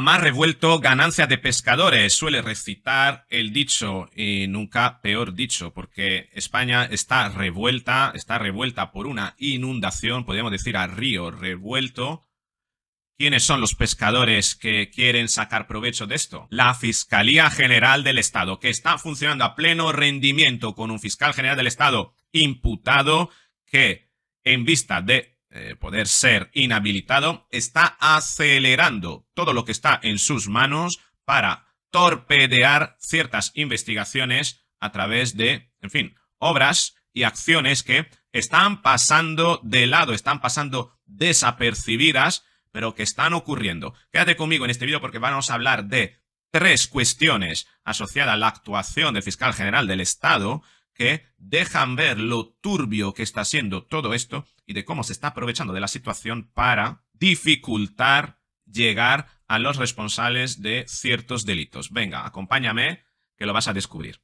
más revuelto, ganancia de pescadores, suele recitar el dicho y nunca peor dicho, porque España está revuelta, está revuelta por una inundación, podríamos decir a río revuelto. ¿Quiénes son los pescadores que quieren sacar provecho de esto? La Fiscalía General del Estado, que está funcionando a pleno rendimiento con un fiscal general del Estado imputado que, en vista de eh, poder ser inhabilitado, está acelerando todo lo que está en sus manos para torpedear ciertas investigaciones a través de, en fin, obras y acciones que están pasando de lado, están pasando desapercibidas, pero que están ocurriendo. Quédate conmigo en este vídeo porque vamos a hablar de tres cuestiones asociadas a la actuación del fiscal general del Estado que dejan ver lo turbio que está siendo todo esto y de cómo se está aprovechando de la situación para dificultar llegar a los responsables de ciertos delitos. Venga, acompáñame, que lo vas a descubrir.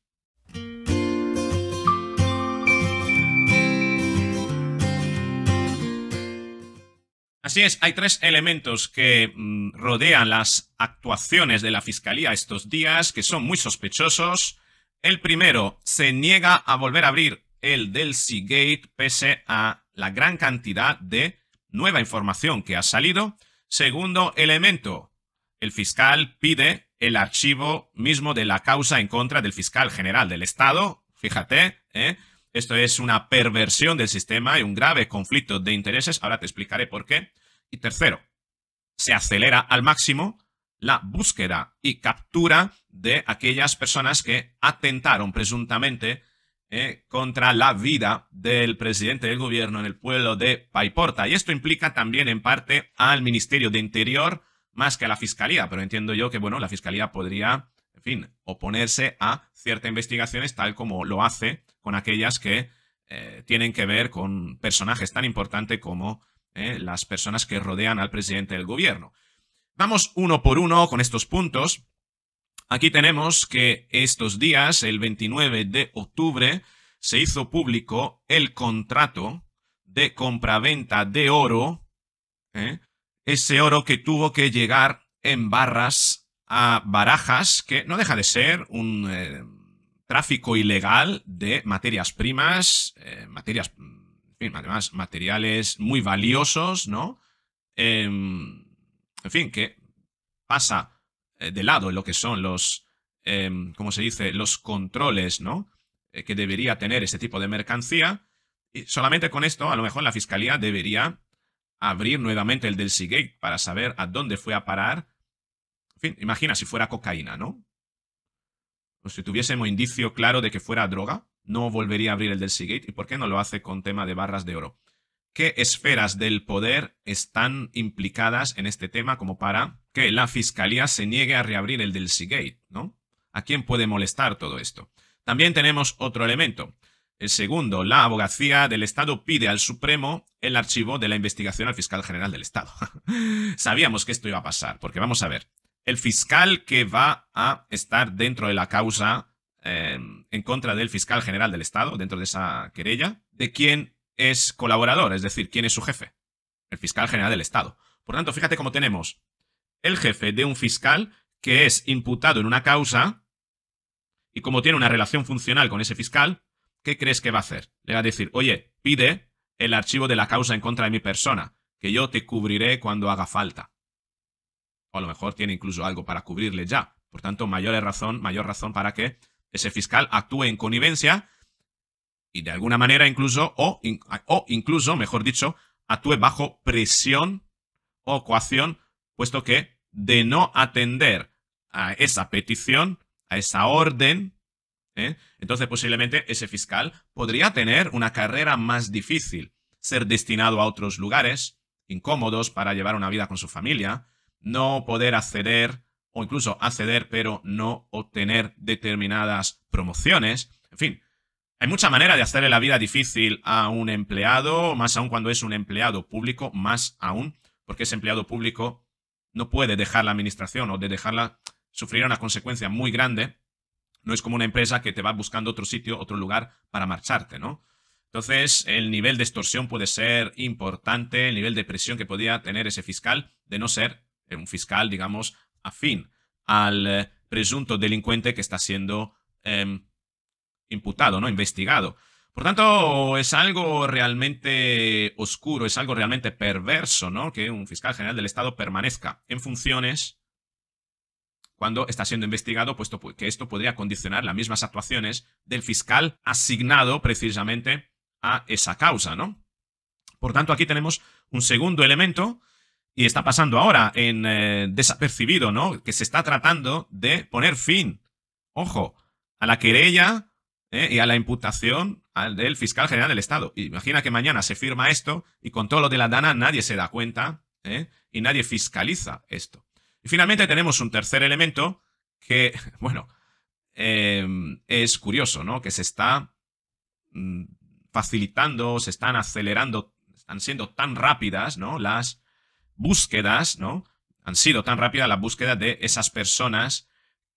Así es, hay tres elementos que mm, rodean las actuaciones de la Fiscalía estos días, que son muy sospechosos el primero se niega a volver a abrir el del Gate pese a la gran cantidad de nueva información que ha salido. Segundo elemento, el fiscal pide el archivo mismo de la causa en contra del fiscal general del Estado. Fíjate, ¿eh? esto es una perversión del sistema y un grave conflicto de intereses. Ahora te explicaré por qué. Y tercero, se acelera al máximo la búsqueda y captura de aquellas personas que atentaron presuntamente eh, contra la vida del presidente del gobierno en el pueblo de Paiporta. Y esto implica también en parte al Ministerio de Interior más que a la Fiscalía, pero entiendo yo que, bueno, la Fiscalía podría, en fin, oponerse a ciertas investigaciones tal como lo hace con aquellas que eh, tienen que ver con personajes tan importantes como eh, las personas que rodean al presidente del gobierno. Vamos uno por uno con estos puntos. Aquí tenemos que estos días, el 29 de octubre, se hizo público el contrato de compraventa de oro, ¿eh? ese oro que tuvo que llegar en barras a barajas, que no deja de ser un eh, tráfico ilegal de materias primas, eh, materias, en además materiales muy valiosos, ¿no? Em, en fin, que pasa eh, de lado lo que son los, em, se dice?, los controles, ¿no?, eh, que debería tener este tipo de mercancía. Y solamente con esto, a lo mejor la fiscalía debería abrir nuevamente el del Seagate para saber a dónde fue a parar. En fin, imagina si fuera cocaína, ¿no? O pues si tuviésemos indicio claro de que fuera droga, no volvería a abrir el del Seagate. ¿Y por qué no lo hace con tema de barras de oro? qué esferas del poder están implicadas en este tema como para que la fiscalía se niegue a reabrir el del Seagate, ¿no? ¿A quién puede molestar todo esto? También tenemos otro elemento. El segundo, la abogacía del Estado pide al Supremo el archivo de la investigación al fiscal general del Estado. Sabíamos que esto iba a pasar, porque vamos a ver, el fiscal que va a estar dentro de la causa eh, en contra del fiscal general del Estado, dentro de esa querella, de quién...? es colaborador, es decir, ¿quién es su jefe? El fiscal general del Estado. Por tanto, fíjate cómo tenemos el jefe de un fiscal que es imputado en una causa y como tiene una relación funcional con ese fiscal, ¿qué crees que va a hacer? Le va a decir, oye, pide el archivo de la causa en contra de mi persona, que yo te cubriré cuando haga falta. O a lo mejor tiene incluso algo para cubrirle ya. Por tanto, mayor razón, mayor razón para que ese fiscal actúe en connivencia y de alguna manera incluso, o, incluso, mejor dicho, actúe bajo presión o coacción, puesto que de no atender a esa petición, a esa orden, ¿eh? entonces posiblemente ese fiscal podría tener una carrera más difícil, ser destinado a otros lugares incómodos para llevar una vida con su familia, no poder acceder o incluso acceder pero no obtener determinadas promociones, en fin, hay mucha manera de hacerle la vida difícil a un empleado, más aún cuando es un empleado público, más aún porque ese empleado público no puede dejar la administración o de dejarla sufrir una consecuencia muy grande. No es como una empresa que te va buscando otro sitio, otro lugar para marcharte, ¿no? Entonces, el nivel de extorsión puede ser importante, el nivel de presión que podía tener ese fiscal, de no ser un fiscal, digamos, afín al eh, presunto delincuente que está siendo eh, imputado, ¿no? Investigado. Por tanto, es algo realmente oscuro, es algo realmente perverso, ¿no? Que un fiscal general del Estado permanezca en funciones cuando está siendo investigado, puesto que esto podría condicionar las mismas actuaciones del fiscal asignado precisamente a esa causa, ¿no? Por tanto, aquí tenemos un segundo elemento y está pasando ahora en eh, desapercibido, ¿no? Que se está tratando de poner fin, ojo, a la querella ¿eh? y a la imputación del fiscal general del Estado. Imagina que mañana se firma esto y con todo lo de la DANA nadie se da cuenta ¿eh? y nadie fiscaliza esto. Y finalmente tenemos un tercer elemento que, bueno, em, es curioso, ¿no? Que se está mm, facilitando, se están acelerando, están siendo tan rápidas, ¿no? Las búsquedas, ¿no? Han sido tan rápidas las búsquedas de esas personas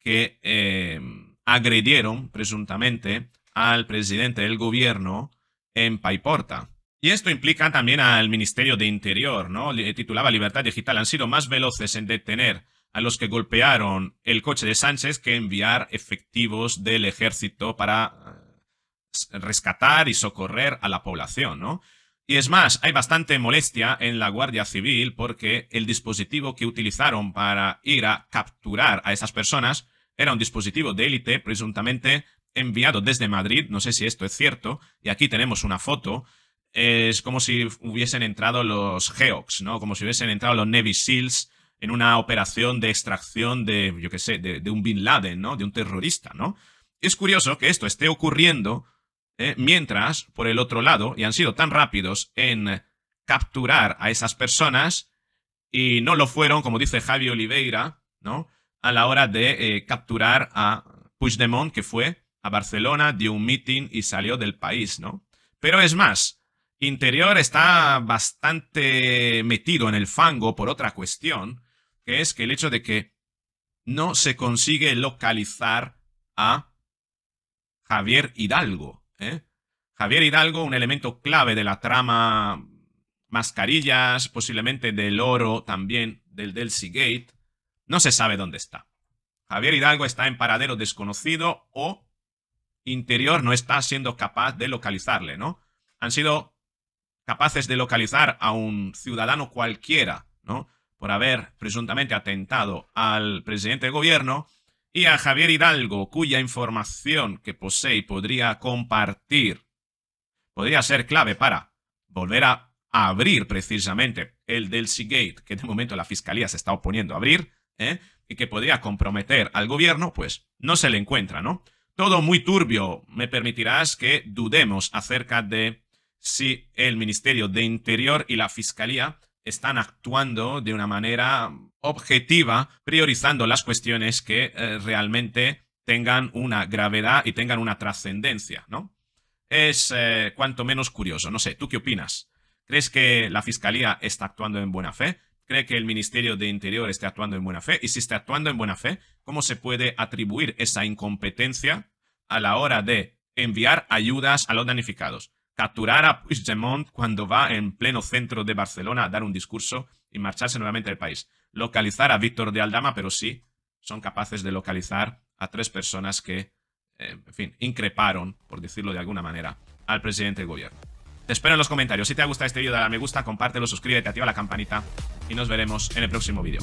que em, agredieron presuntamente al presidente del gobierno en Paiporta. Y esto implica también al Ministerio de Interior, ¿no? Titulaba Libertad Digital. Han sido más veloces en detener a los que golpearon el coche de Sánchez que enviar efectivos del ejército para eh, rescatar y socorrer a la población, ¿no? Y es más, hay bastante molestia en la Guardia Civil porque el dispositivo que utilizaron para ir a capturar a esas personas era un dispositivo de élite presuntamente enviado desde Madrid, no sé si esto es cierto, y aquí tenemos una foto, es como si hubiesen entrado los Geox, ¿no? Como si hubiesen entrado los Navy SEALs en una operación de extracción de, yo qué sé, de, un Bin Laden, ¿no? De un terrorista, ¿no? Es curioso que esto esté ocurriendo eh, mientras, por el otro lado, y han sido tan rápidos en capturar a esas personas y no lo fueron, como dice Javi Oliveira, ¿no? a la hora de eh, capturar a Puigdemont, que fue a Barcelona, dio un meeting y salió del país, ¿no? Pero es más, Interior está bastante metido en el fango por otra cuestión, que es que el hecho de que no se consigue localizar a Javier Hidalgo. ¿eh? Javier Hidalgo, un elemento clave de la trama mascarillas, posiblemente del oro también del Delcy Gate, no se sabe dónde está. Javier Hidalgo está en paradero desconocido o Interior no está siendo capaz de localizarle, ¿no? Han sido capaces de localizar a un ciudadano cualquiera, ¿no? Por haber presuntamente atentado al presidente del gobierno y a Javier Hidalgo, cuya información que posee y podría compartir podría ser clave para volver a abrir precisamente el del Seagate, que de momento la fiscalía se está oponiendo a abrir, ¿eh? y que podría comprometer al gobierno, pues no se le encuentra, ¿no? Todo muy turbio. Me permitirás que dudemos acerca de si el Ministerio de Interior y la Fiscalía están actuando de una manera objetiva, priorizando las cuestiones que eh, realmente tengan una gravedad y tengan una trascendencia, ¿no? Es eh, cuanto menos curioso. No sé, ¿tú qué opinas? ¿Crees que la Fiscalía está actuando en buena fe? cree que el Ministerio de Interior esté actuando en buena fe. Y si está actuando en buena fe, ¿cómo se puede atribuir esa incompetencia a la hora de enviar ayudas a los danificados? Capturar a Puigdemont cuando va en pleno centro de Barcelona a dar un discurso y marcharse nuevamente del país. Localizar a Víctor de Aldama, pero sí son capaces de localizar a tres personas que, eh, en fin, increparon, por decirlo de alguna manera, al presidente del gobierno. Te espero en los comentarios. Si te ha gustado este vídeo, dale a me gusta, compártelo, suscríbete, activa la campanita y nos veremos en el próximo vídeo.